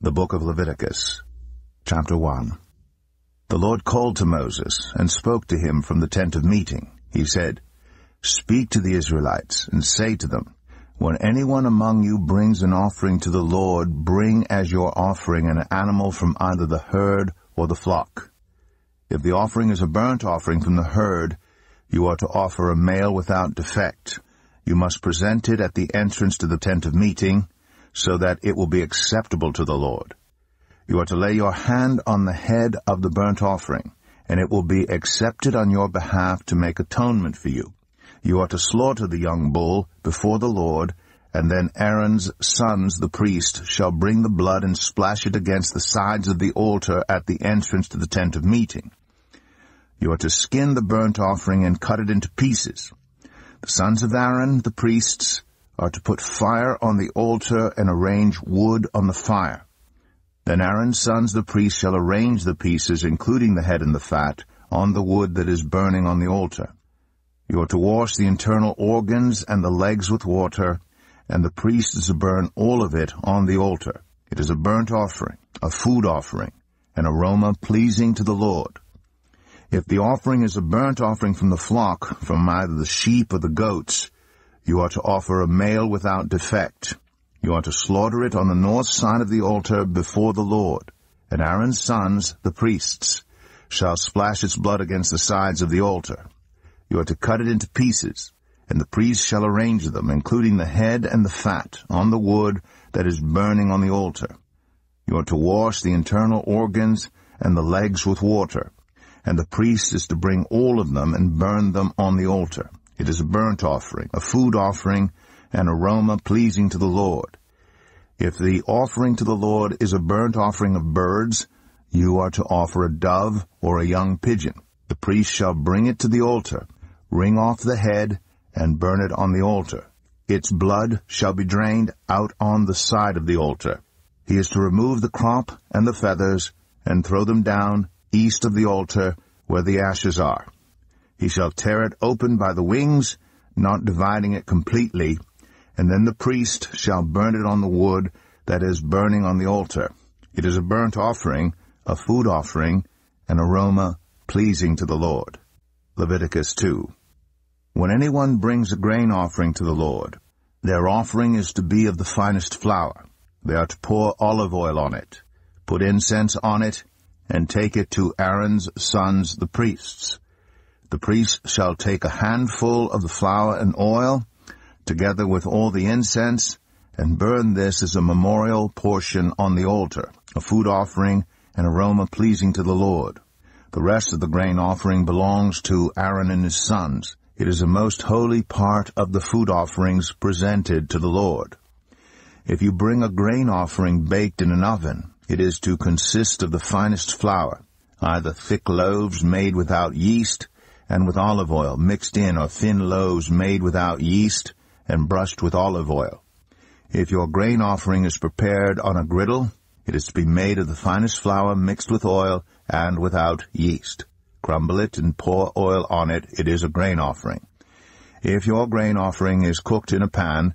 The Book of Leviticus, Chapter 1 The Lord called to Moses, and spoke to him from the tent of meeting. He said, Speak to the Israelites, and say to them, When anyone among you brings an offering to the Lord, bring as your offering an animal from either the herd or the flock. If the offering is a burnt offering from the herd, you are to offer a male without defect. You must present it at the entrance to the tent of meeting, so that it will be acceptable to the Lord. You are to lay your hand on the head of the burnt offering, and it will be accepted on your behalf to make atonement for you. You are to slaughter the young bull before the Lord, and then Aaron's sons, the priest, shall bring the blood and splash it against the sides of the altar at the entrance to the tent of meeting. You are to skin the burnt offering and cut it into pieces. The sons of Aaron, the priests, are to put fire on the altar and arrange wood on the fire. Then Aaron's sons the priests shall arrange the pieces, including the head and the fat, on the wood that is burning on the altar. You are to wash the internal organs and the legs with water, and the priests burn all of it on the altar. It is a burnt offering, a food offering, an aroma pleasing to the Lord. If the offering is a burnt offering from the flock, from either the sheep or the goats, you are to offer a male without defect. You are to slaughter it on the north side of the altar before the Lord. And Aaron's sons, the priests, shall splash its blood against the sides of the altar. You are to cut it into pieces, and the priest shall arrange them, including the head and the fat, on the wood that is burning on the altar. You are to wash the internal organs and the legs with water, and the priest is to bring all of them and burn them on the altar. It is a burnt offering, a food offering, an aroma pleasing to the Lord. If the offering to the Lord is a burnt offering of birds, you are to offer a dove or a young pigeon. The priest shall bring it to the altar, wring off the head, and burn it on the altar. Its blood shall be drained out on the side of the altar. He is to remove the crop and the feathers, and throw them down east of the altar where the ashes are. He shall tear it open by the wings, not dividing it completely, and then the priest shall burn it on the wood that is burning on the altar. It is a burnt offering, a food offering, an aroma pleasing to the Lord. Leviticus 2. When anyone brings a grain offering to the Lord, their offering is to be of the finest flour. They are to pour olive oil on it, put incense on it, and take it to Aaron's sons the priests. The priest shall take a handful of the flour and oil, together with all the incense, and burn this as a memorial portion on the altar, a food offering, an aroma pleasing to the Lord. The rest of the grain offering belongs to Aaron and his sons. It is a most holy part of the food offerings presented to the Lord. If you bring a grain offering baked in an oven, it is to consist of the finest flour, either thick loaves made without yeast, and with olive oil mixed in or thin loaves made without yeast and brushed with olive oil. If your grain offering is prepared on a griddle, it is to be made of the finest flour mixed with oil and without yeast. Crumble it and pour oil on it. It is a grain offering. If your grain offering is cooked in a pan,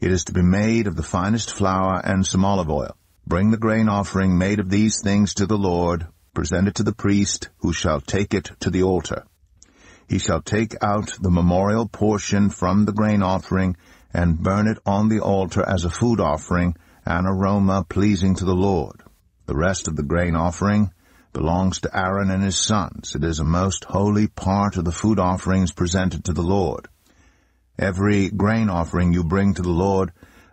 it is to be made of the finest flour and some olive oil. Bring the grain offering made of these things to the Lord, present it to the priest, who shall take it to the altar. He shall take out the memorial portion from the grain offering, and burn it on the altar as a food offering, an aroma pleasing to the Lord. The rest of the grain offering belongs to Aaron and his sons. It is a most holy part of the food offerings presented to the Lord. Every grain offering you bring to the Lord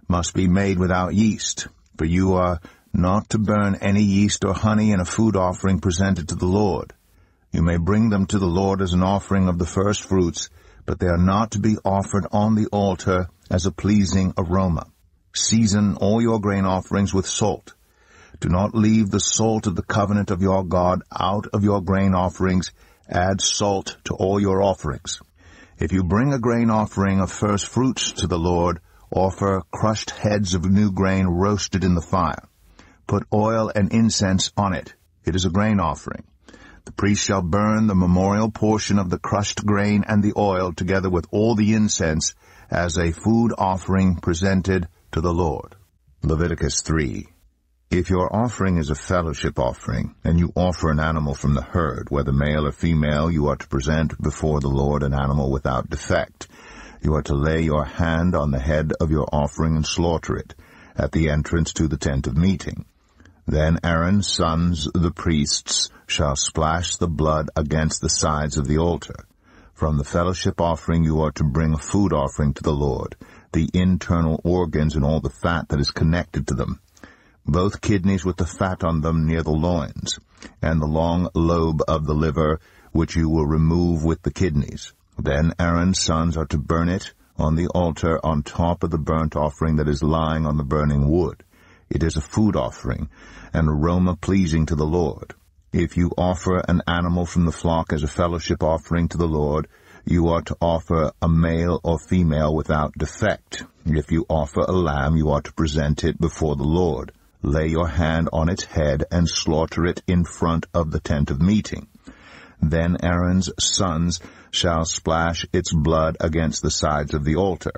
must be made without yeast, for you are not to burn any yeast or honey in a food offering presented to the Lord. You may bring them to the Lord as an offering of the first fruits, but they are not to be offered on the altar as a pleasing aroma. Season all your grain offerings with salt. Do not leave the salt of the covenant of your God out of your grain offerings. Add salt to all your offerings. If you bring a grain offering of first fruits to the Lord, offer crushed heads of new grain roasted in the fire. Put oil and incense on it. It is a grain offering. The priest shall burn the memorial portion of the crushed grain and the oil together with all the incense as a food offering presented to the Lord. Leviticus 3 If your offering is a fellowship offering, and you offer an animal from the herd, whether male or female, you are to present before the Lord an animal without defect. You are to lay your hand on the head of your offering and slaughter it, at the entrance to the tent of meeting. Then Aaron's sons, the priests, shall splash the blood against the sides of the altar. From the fellowship offering you are to bring a food offering to the Lord, the internal organs and all the fat that is connected to them, both kidneys with the fat on them near the loins, and the long lobe of the liver, which you will remove with the kidneys. Then Aaron's sons are to burn it on the altar on top of the burnt offering that is lying on the burning wood. It is a food offering, an aroma pleasing to the Lord. If you offer an animal from the flock as a fellowship offering to the Lord, you are to offer a male or female without defect. If you offer a lamb, you are to present it before the Lord. Lay your hand on its head and slaughter it in front of the tent of meeting. Then Aaron's sons shall splash its blood against the sides of the altar.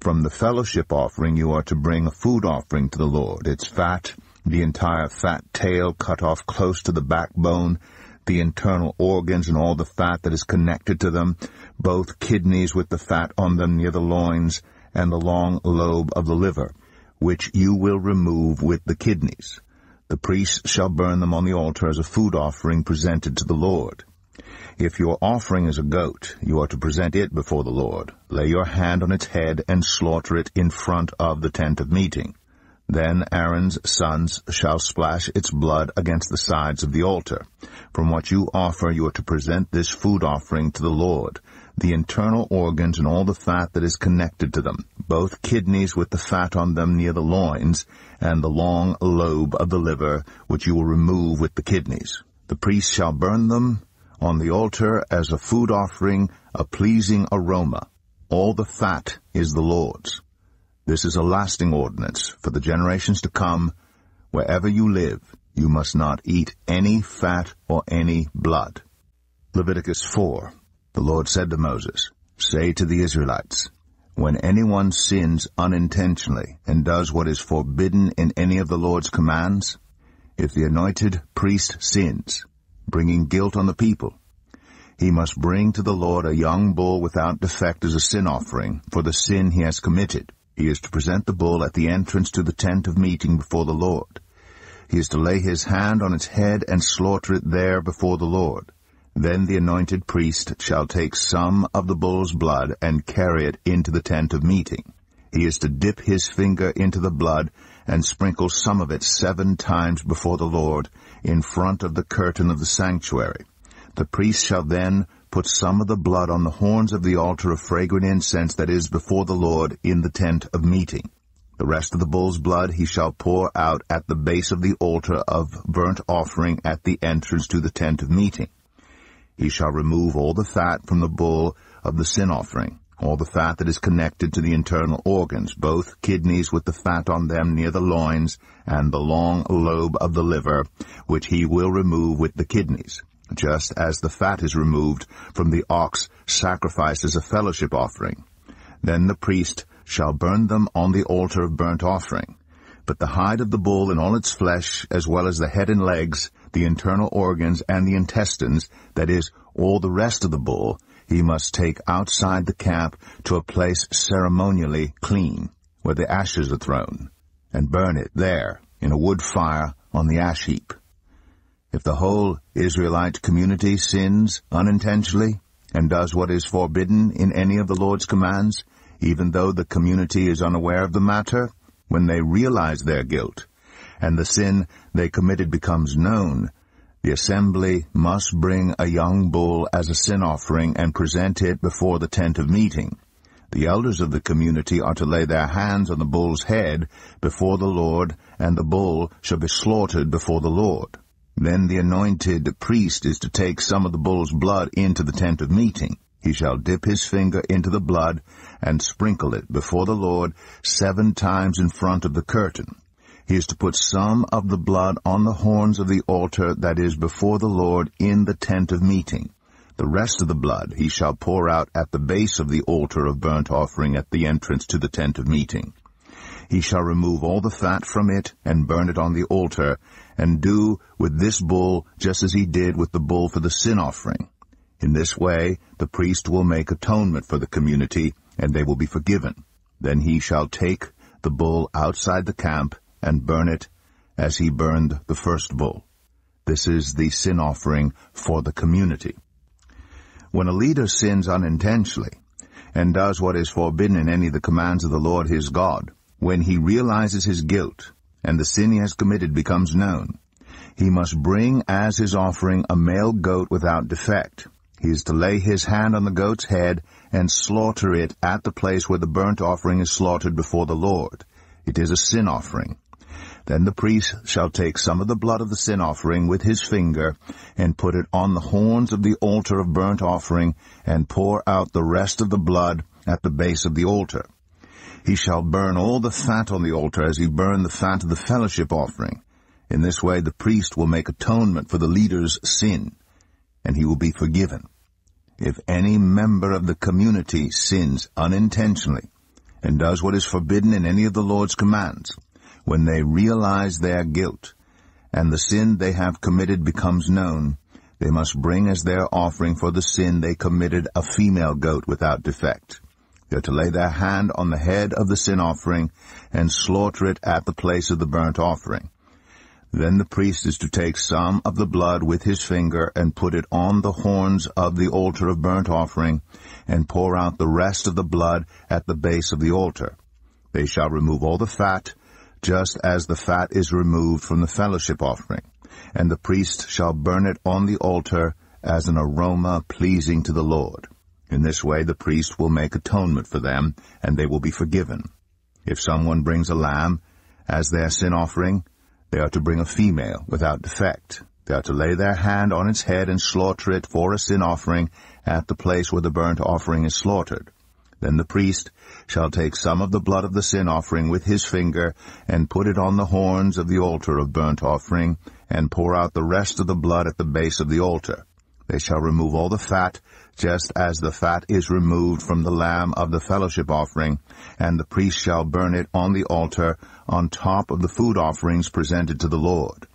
From the fellowship offering you are to bring a food offering to the Lord, its fat, the entire fat tail cut off close to the backbone, the internal organs and all the fat that is connected to them, both kidneys with the fat on them near the loins, and the long lobe of the liver, which you will remove with the kidneys. The priests shall burn them on the altar as a food offering presented to the Lord. If your offering is a goat, you are to present it before the Lord. Lay your hand on its head and slaughter it in front of the tent of meeting. Then Aaron's sons shall splash its blood against the sides of the altar. From what you offer you are to present this food offering to the Lord, the internal organs and all the fat that is connected to them, both kidneys with the fat on them near the loins, and the long lobe of the liver, which you will remove with the kidneys. The priest shall burn them, on the altar as a food offering, a pleasing aroma. All the fat is the Lord's. This is a lasting ordinance for the generations to come. Wherever you live, you must not eat any fat or any blood. Leviticus 4. The Lord said to Moses, Say to the Israelites, When anyone sins unintentionally and does what is forbidden in any of the Lord's commands, if the anointed priest sins, bringing guilt on the people. He must bring to the Lord a young bull without defect as a sin offering for the sin he has committed. He is to present the bull at the entrance to the tent of meeting before the Lord. He is to lay his hand on its head and slaughter it there before the Lord. Then the anointed priest shall take some of the bull's blood and carry it into the tent of meeting. He is to dip his finger into the blood and sprinkle some of it seven times before the Lord in front of the curtain of the sanctuary. The priest shall then put some of the blood on the horns of the altar of fragrant incense that is before the Lord in the tent of meeting. The rest of the bull's blood he shall pour out at the base of the altar of burnt offering at the entrance to the tent of meeting. He shall remove all the fat from the bull of the sin offering all the fat that is connected to the internal organs, both kidneys with the fat on them near the loins, and the long lobe of the liver, which he will remove with the kidneys, just as the fat is removed from the ox sacrificed as a fellowship offering. Then the priest shall burn them on the altar of burnt offering. But the hide of the bull and all its flesh, as well as the head and legs, the internal organs, and the intestines, that is, all the rest of the bull, he must take outside the camp to a place ceremonially clean, where the ashes are thrown, and burn it there in a wood fire on the ash heap. If the whole Israelite community sins unintentionally and does what is forbidden in any of the Lord's commands, even though the community is unaware of the matter, when they realize their guilt, and the sin they committed becomes known, the assembly must bring a young bull as a sin offering and present it before the tent of meeting. The elders of the community are to lay their hands on the bull's head before the Lord, and the bull shall be slaughtered before the Lord. Then the anointed priest is to take some of the bull's blood into the tent of meeting. He shall dip his finger into the blood and sprinkle it before the Lord seven times in front of the curtain. He is to put some of the blood on the horns of the altar that is before the Lord in the tent of meeting. The rest of the blood he shall pour out at the base of the altar of burnt offering at the entrance to the tent of meeting. He shall remove all the fat from it and burn it on the altar, and do with this bull just as he did with the bull for the sin offering. In this way the priest will make atonement for the community, and they will be forgiven. Then he shall take the bull outside the camp and burn it as he burned the first bull. This is the sin offering for the community. When a leader sins unintentionally and does what is forbidden in any of the commands of the Lord his God, when he realizes his guilt and the sin he has committed becomes known, he must bring as his offering a male goat without defect. He is to lay his hand on the goat's head and slaughter it at the place where the burnt offering is slaughtered before the Lord. It is a sin offering. Then the priest shall take some of the blood of the sin offering with his finger, and put it on the horns of the altar of burnt offering, and pour out the rest of the blood at the base of the altar. He shall burn all the fat on the altar as he burned the fat of the fellowship offering. In this way the priest will make atonement for the leader's sin, and he will be forgiven. If any member of the community sins unintentionally and does what is forbidden in any of the Lord's commands, when they realize their guilt, and the sin they have committed becomes known, they must bring as their offering for the sin they committed a female goat without defect. They are to lay their hand on the head of the sin offering and slaughter it at the place of the burnt offering. Then the priest is to take some of the blood with his finger and put it on the horns of the altar of burnt offering and pour out the rest of the blood at the base of the altar. They shall remove all the fat just as the fat is removed from the fellowship offering, and the priest shall burn it on the altar as an aroma pleasing to the Lord. In this way the priest will make atonement for them, and they will be forgiven. If someone brings a lamb as their sin offering, they are to bring a female without defect. They are to lay their hand on its head and slaughter it for a sin offering at the place where the burnt offering is slaughtered. Then the priest shall take some of the blood of the sin offering with his finger, and put it on the horns of the altar of burnt offering, and pour out the rest of the blood at the base of the altar. They shall remove all the fat, just as the fat is removed from the lamb of the fellowship offering, and the priest shall burn it on the altar on top of the food offerings presented to the Lord.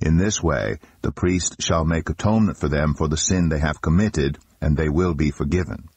In this way the priest shall make atonement for them for the sin they have committed, and they will be forgiven.